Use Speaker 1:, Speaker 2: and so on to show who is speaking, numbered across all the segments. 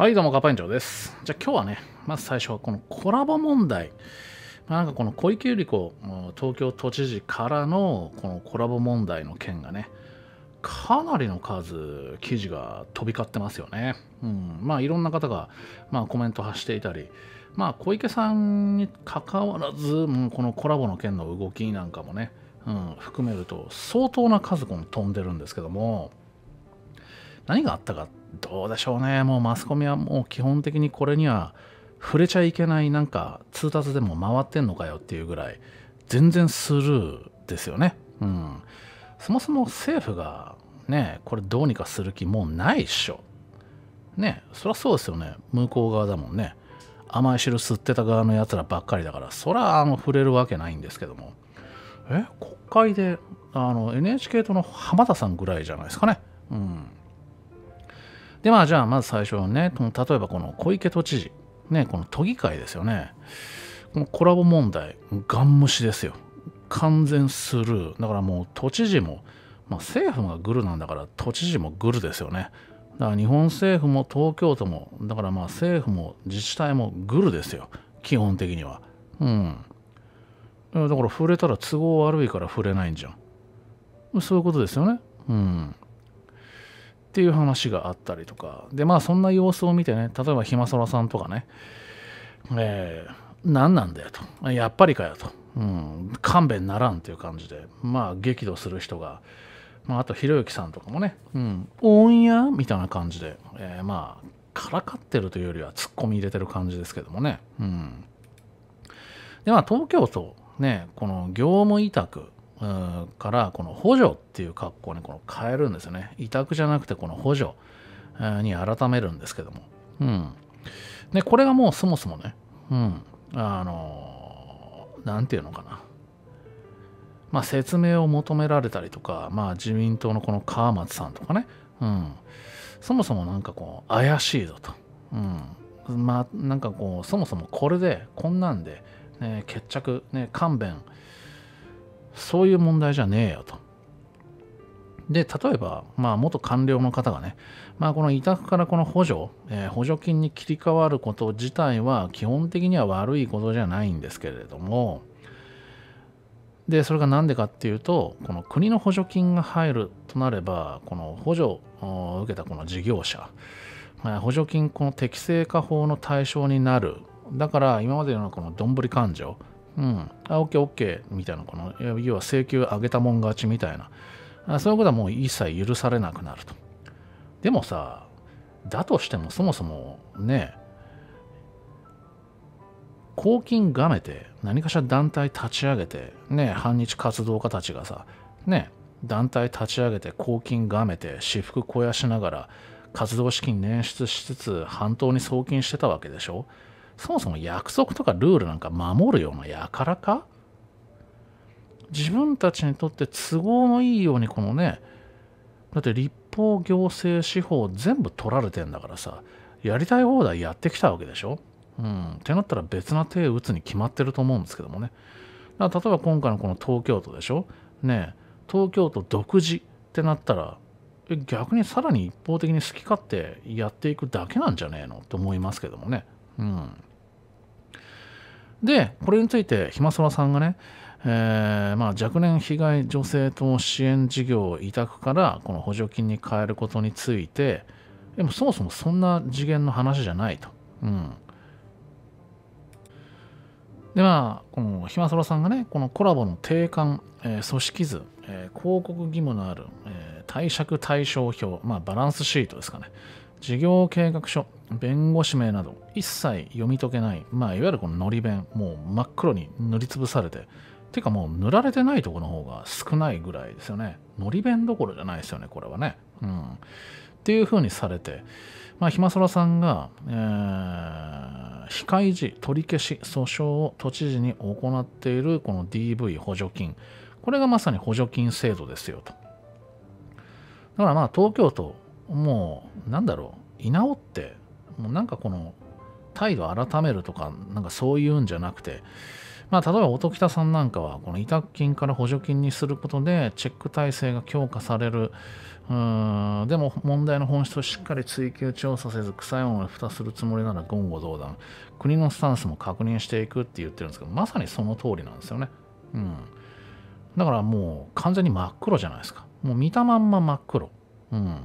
Speaker 1: はいどうもカパ園長ですじゃあ今日はねまず最初はこのコラボ問題、まあ、なんかこの小池百合子東京都知事からのこのコラボ問題の件がねかなりの数記事が飛び交ってますよね。うん、まあいろんな方が、まあ、コメント発していたり、まあ、小池さんにかかわらず、うん、このコラボの件の動きなんかもね、うん、含めると相当な数この飛んでるんですけども、何があったかどうでしょうねもうマスコミはもう基本的にこれには触れちゃいけないなんか通達でも回ってんのかよっていうぐらい全然スルーですよね。うん、そもそも政府がねこれどうにかする気もうないっしょ。ねそりゃそうですよね向こう側だもんね甘い汁吸ってた側のやつらばっかりだからそらあの触れるわけないんですけどもえ国会であの NHK との浜田さんぐらいじゃないですかね。うんで、まあ、じゃあ、まず最初はね、この例えばこの小池都知事、ね、この都議会ですよね。このコラボ問題、ガン無視ですよ。完全スルー。だからもう都知事も、まあ、政府がグルなんだから都知事もグルですよね。だから日本政府も東京都も、だからまあ政府も自治体もグルですよ。基本的には。うん。だから触れたら都合悪いから触れないんじゃん。そういうことですよね。うん。っていう話があったりとかでまあそんな様子を見てね例えばひまそらさんとかね、えー、何なんだよとやっぱりかよと、うん、勘弁ならんという感じでまあ激怒する人が、まあ、あとひろゆきさんとかもね「うん、オンや?」みたいな感じで、えー、まあからかってるというよりはツッコミ入れてる感じですけどもね、うん、でまあ東京都ねこの業務委託からこの補助っていう格好にこの変えるんですよね委託じゃなくてこの補助に改めるんですけども、うん、でこれがもうそもそもね、うん、あのなんていうのかなまあ、説明を求められたりとか、まあ、自民党のこの川松さんとかね、うん、そもそもなんかこう怪しいぞと、うん、まあなんかこうそもそもこれでこんなんで、ね、決着、ね、勘弁、そういう問題じゃねえよと。で、例えば、まあ、元官僚の方がね、まあ、この委託からこの補助、えー、補助金に切り替わること自体は基本的には悪いことじゃないんですけれども、で、それが何でかっていうと、この国の補助金が入るとなれば、この補助を受けたこの事業者、まあ、補助金この適正化法の対象になる。だから、今までのこのどんぶり勘定、うん、あ、OK、OK みたいな、この、要は請求上げたもん勝ちみたいな、あそういうことはもう一切許されなくなると。でもさ、だとしてもそもそもね、公金がめて何かしら団体立ち上げて、ね、反日活動家たちがさ、ね、団体立ち上げて公金がめて私服肥やしながら活動資金捻出しつつ半島に送金してたわけでしょそもそも約束とかルールなんか守るような輩かか自分たちにとって都合のいいようにこのねだって立法行政司法全部取られてんだからさやりたい放題やってきたわけでしょうん、ってなったら別な手を打つに決まってると思うんですけどもね。だから例えば今回のこの東京都でしょね東京都独自ってなったら逆にさらに一方的に好き勝手やっていくだけなんじゃねえのって思いますけどもね。うん。でこれについてひまそらさんがね、えー、まあ、若年被害女性等支援事業委託からこの補助金に変えることについてでもそもそもそんな次元の話じゃないと。うんでまあ、このひまそらさんがね、このコラボの定款、えー、組織図、えー、広告義務のある、えー、貸借対照表、まあ、バランスシートですかね、事業計画書、弁護士名など、一切読み解けない、まあ、いわゆるこののり弁、もう真っ黒に塗りつぶされて、てかもう塗られてないとこの方が少ないぐらいですよね。のり弁どころじゃないですよね、これはね。うん。っていう風にされて、まあ、ひまそらさんが、えー、非開示、取り消し、訴訟を都知事に行っているこの DV 補助金。これがまさに補助金制度ですよと。だからまあ東京都もうなんだろう稲尾ってもうなんかこの態度改めるとかなんかそういうんじゃなくてまあ例えば音喜多さんなんかはこの委託金から補助金にすることでチェック体制が強化されるうんでも問題の本質をしっかり追及調査せず副作用のに蓋するつもりなら言語道断国のスタンスも確認していくって言ってるんですけどまさにその通りなんですよねうんだからもう完全に真っ黒じゃないですかもう見たまんま真っ黒うん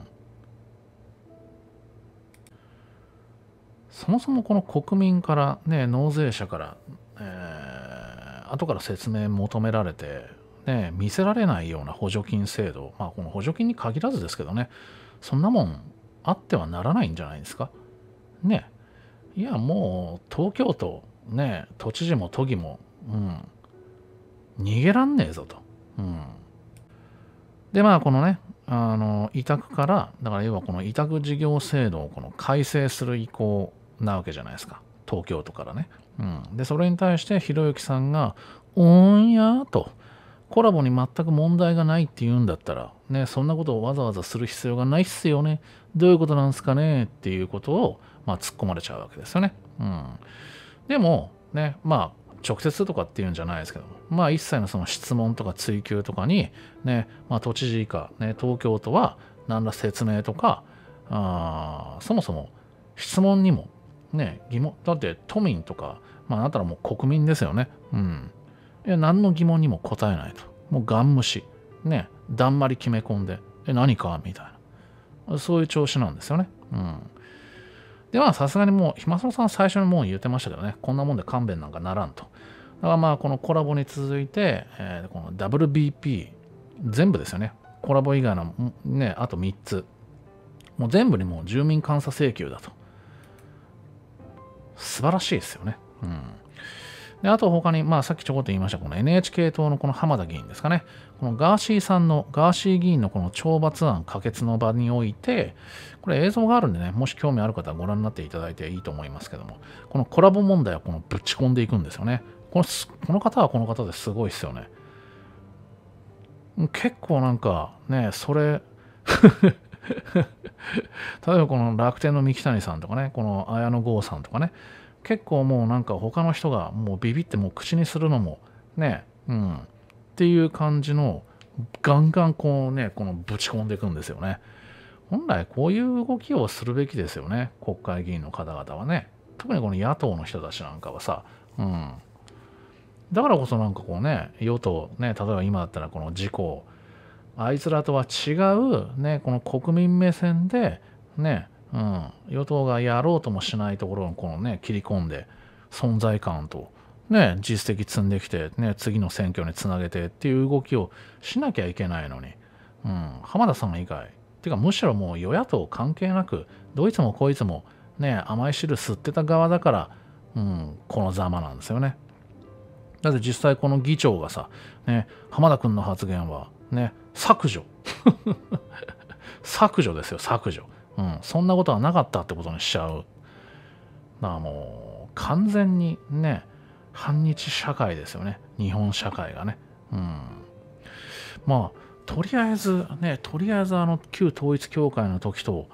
Speaker 1: そもそもこの国民から、ね、納税者から、えー、後から説明求められて、ね、見せられないような補助金制度、まあ、この補助金に限らずですけどね、そんなもんあってはならないんじゃないですか。ね、いや、もう東京都、ね、都知事も都議も、うん、逃げらんねえぞと。うん、で、まあ、このね、あの委託から、だから要はこの委託事業制度をこの改正する意向なわけじゃないですか東京都からね、うん、でそれに対してひろゆきさんが「おんや」とコラボに全く問題がないって言うんだったら、ね、そんなことをわざわざする必要がないっすよねどういうことなんすかねっていうことを、まあ、突っ込まれちゃうわけですよね、うん、でもねまあ直接とかっていうんじゃないですけどもまあ一切のその質問とか追及とかにね、まあ、都知事以下、ね、東京都は何ら説明とかあそもそも質問にもね、疑問、だって都民とか、まあ、ななたらもう国民ですよね。うん。いや、何の疑問にも答えないと。もうガン無視。ね、だんまり決め込んで、え、何かみたいな。そういう調子なんですよね。うん。では、さすがにもう、ひまそろさん最初にもう言ってましたけどね、こんなもんで勘弁なんかならんと。だからまあ、このコラボに続いて、えー、この WBP、全部ですよね。コラボ以外の、ね、あと3つ。もう全部にもう住民監査請求だと。素晴らしいですよね。うん。で、あと他に、まあさっきちょこっと言いました、この NHK 党のこの浜田議員ですかね。このガーシーさんの、ガーシー議員のこの懲罰案可決の場において、これ映像があるんでね、もし興味ある方はご覧になっていただいていいと思いますけども、このコラボ問題をこのぶち込んでいくんですよね。このこの方はこの方ですごいですよね。結構なんかね、それ 例えばこの楽天の三木谷さんとかね、この綾野剛さんとかね、結構もうなんか他の人がもうビビってもう口にするのもね、うん、っていう感じのガンガンこうね、このぶち込んでいくんですよね。本来こういう動きをするべきですよね、国会議員の方々はね。特にこの野党の人たちなんかはさ、うん、だからこそなんかこうね、与党ね、例えば今だったらこの自公、あいつらとは違う、ね、この国民目線で、ね、うん、与党がやろうともしないところをこの、ね、切り込んで存在感と、ね、実績積んできて、ね、次の選挙につなげてっていう動きをしなきゃいけないのに、うん、浜田さん以外てかむしろもう与野党関係なくどいつもこいつも、ね、甘い汁吸ってた側だから、うん、このざまなんですよね。だって実際この議長がさ、ね、浜田君の発言はね削除 削除ですよ削除うんそんなことはなかったってことにしちゃうなあもう完全にね反日社会ですよね日本社会がねうんまあとりあえずねとりあえずあの旧統一教会の時と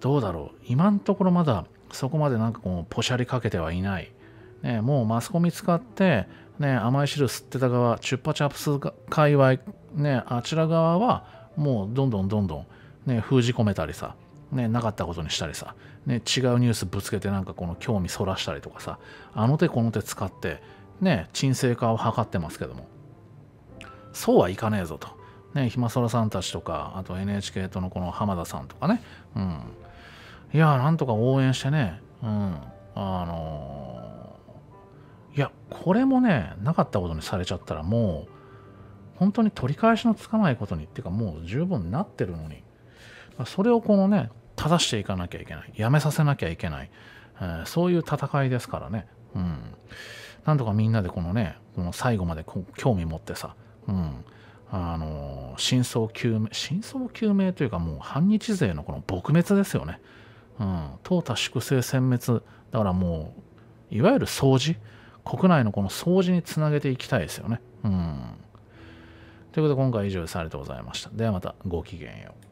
Speaker 1: どうだろう今のところまだそこまでなんかこうポシャリかけてはいないね、もうマスコミ使って、ね、甘い汁吸ってた側、チュッパチャプス界隈、ね、あちら側は、もうどんどんどんどん、ね、封じ込めたりさ、ね、なかったことにしたりさ、ね、違うニュースぶつけてなんかこの興味そらしたりとかさ、あの手この手使って、ね、沈静化を図ってますけども、そうはいかねえぞと。ね、ひまそらさんたちとか、あと NHK とのこの浜田さんとかね、うん。いやー、なんとか応援してね、うん。あのーいやこれもねなかったことにされちゃったらもう本当に取り返しのつかないことにっていうかもう十分なってるのにそれをこのね正していかなきゃいけないやめさせなきゃいけない、えー、そういう戦いですからねうんなんとかみんなでこのねこの最後まで興味持ってさうんあの真相究明真相究明というかもう反日勢のこの撲滅ですよねうん淘汰粛清殲滅だからもういわゆる掃除国内のこの掃除につなげていきたいですよね。うん。ということで今回以上でされてございました。ではまたごきげんよう。